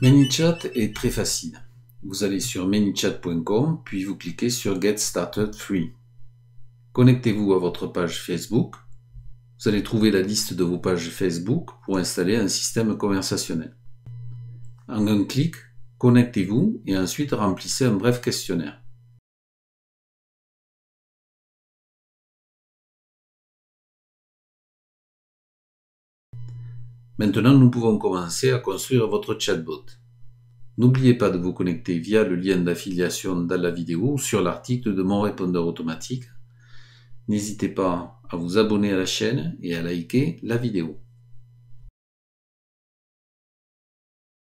ManyChat est très facile. Vous allez sur manychat.com puis vous cliquez sur Get Started Free. Connectez-vous à votre page Facebook. Vous allez trouver la liste de vos pages Facebook pour installer un système conversationnel. En un clic, connectez-vous et ensuite remplissez un bref questionnaire. Maintenant, nous pouvons commencer à construire votre chatbot. N'oubliez pas de vous connecter via le lien d'affiliation dans la vidéo ou sur l'article de mon répondeur automatique. N'hésitez pas à vous abonner à la chaîne et à liker la vidéo.